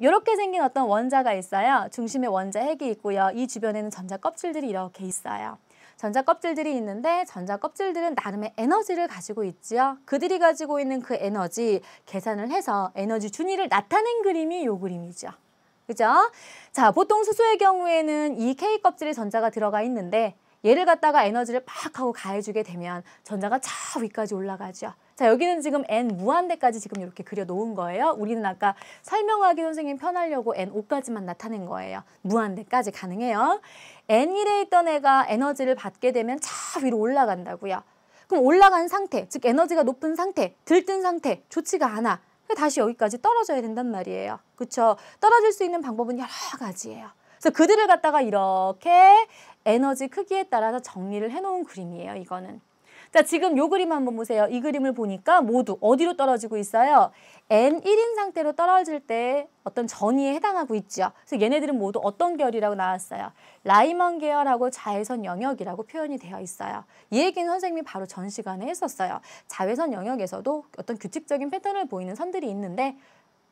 이렇게 생긴 어떤 원자가 있어요. 중심에 원자 핵이 있고요. 이 주변에는 전자 껍질들이 이렇게 있어요. 전자 껍질들이 있는데 전자 껍질들은 나름의 에너지를 가지고 있지요. 그들이 가지고 있는 그 에너지 계산을 해서 에너지 준위를 나타낸 그림이 요 그림이죠. 그죠? 자, 보통 수소의 경우에는 이 K 껍질에 전자가 들어가 있는데 얘를 갖다가 에너지를 팍 하고 가해주게 되면 전자가 저 위까지 올라가죠. 자, 여기는 지금 n 무한대까지 지금 이렇게 그려놓은 거예요. 우리는 아까 설명하기 선생님 편하려고 n5까지만 나타낸 거예요. 무한대까지 가능해요. n1에 있던 애가 에너지를 받게 되면 차 위로 올라간다고요. 그럼 올라간 상태, 즉 에너지가 높은 상태, 들뜬 상태 좋지가 않아. 다시 여기까지 떨어져야 된단 말이에요. 그렇죠? 떨어질 수 있는 방법은 여러 가지예요. 그래서 그들을 갖다가 이렇게 에너지 크기에 따라서 정리를 해놓은 그림이에요. 이거는. 자, 지금 요 그림 한번 보세요. 이 그림을 보니까 모두 어디로 떨어지고 있어요? N1인 상태로 떨어질 때 어떤 전이에 해당하고 있죠. 그래서 얘네들은 모두 어떤 결이라고 나왔어요? 라이먼 계열하고 자외선 영역이라고 표현이 되어 있어요. 이 얘기는 선생님이 바로 전 시간에 했었어요. 자외선 영역에서도 어떤 규칙적인 패턴을 보이는 선들이 있는데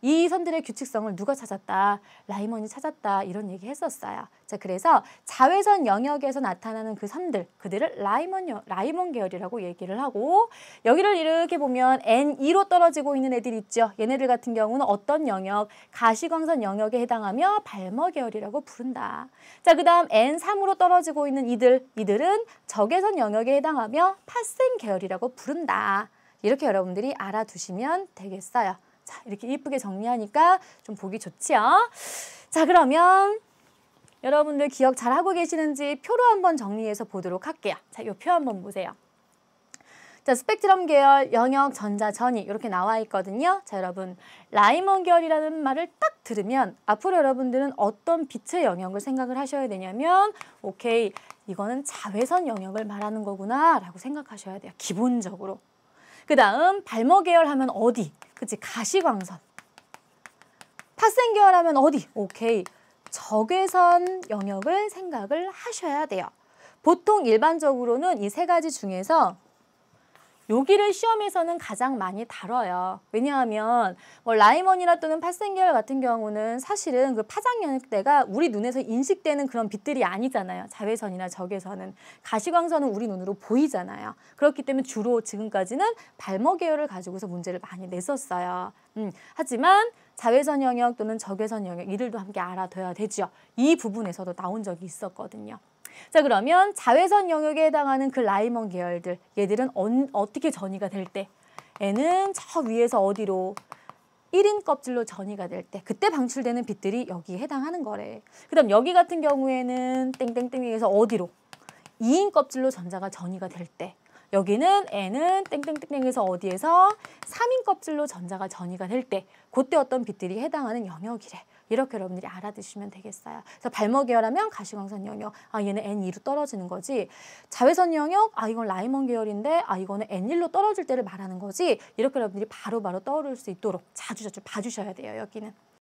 이 선들의 규칙성을 누가 찾았다? 라이먼이 찾았다. 이런 얘기 했었어요. 자, 그래서 자외선 영역에서 나타나는 그 선들, 그들을 라이먼, 라이먼 계열이라고 얘기를 하고, 여기를 이렇게 보면 N2로 떨어지고 있는 애들 있죠. 얘네들 같은 경우는 어떤 영역, 가시광선 영역에 해당하며 발머 계열이라고 부른다. 자, 그 다음 N3으로 떨어지고 있는 이들, 이들은 적외선 영역에 해당하며 파생 계열이라고 부른다. 이렇게 여러분들이 알아두시면 되겠어요. 자, 이렇게 이쁘게 정리하니까 좀 보기 좋지요? 자, 그러면 여러분들 기억 잘하고 계시는지 표로 한번 정리해서 보도록 할게요. 자, 이 표 한번 보세요. 자, 스펙트럼 계열, 영역, 전자, 전이 이렇게 나와 있거든요. 자, 여러분 라이먼 계열이라는 말을 딱 들으면 앞으로 여러분들은 어떤 빛의 영역을 생각을 하셔야 되냐면 오케이, 이거는 자외선 영역을 말하는 거구나 라고 생각하셔야 돼요. 기본적으로. 그 다음 발머 계열 하면 어디? 그치 가시광선 파생계열하면 어디? 오케이 적외선 영역을 생각을 하셔야 돼요 보통 일반적으로는 이 세 가지 중에서 여기를 시험에서는 가장 많이 다뤄요. 왜냐하면 뭐 라이먼이나 또는 팔생열 같은 경우는 사실은 그 파장연대가 우리 눈에서 인식되는 그런 빛들이 아니잖아요. 자외선이나 적외선은. 가시광선은 우리 눈으로 보이잖아요. 그렇기 때문에 주로 지금까지는 발목 계열을 가지고서 문제를 많이 냈었어요. 음, 하지만 자외선 영역 또는 적외선 영역 이들도 함께 알아둬야 되죠이 부분에서도 나온 적이 있었거든요. 자 그러면 자외선 영역에 해당하는 그 라이먼 계열들 얘들은 언, 어떻게 전이가 될 때? 얘는 저 위에서 어디로 1인 껍질로 전이가 될 때 그때 방출되는 빛들이 여기에 해당하는 거래. 그 다음 여기 같은 경우에는 땡땡땡에서 어디로 2인 껍질로 전자가 전이가 될 때 여기는 N은 땡땡땡에서 어디에서 3인 껍질로 전자가 전이가 될 때 그때 어떤 빛들이 해당하는 영역이래. 이렇게 여러분들이 알아두시면 되겠어요. 그래서 발목 계열하면 가시광선 영역, 아 얘는 N2로 떨어지는 거지. 자외선 영역, 아 이건 라이먼 계열인데 아 이거는 N1로 떨어질 때를 말하는 거지. 이렇게 여러분들이 바로바로 바로 떠오를 수 있도록 자주자주 자주 봐주셔야 돼요. 여기는.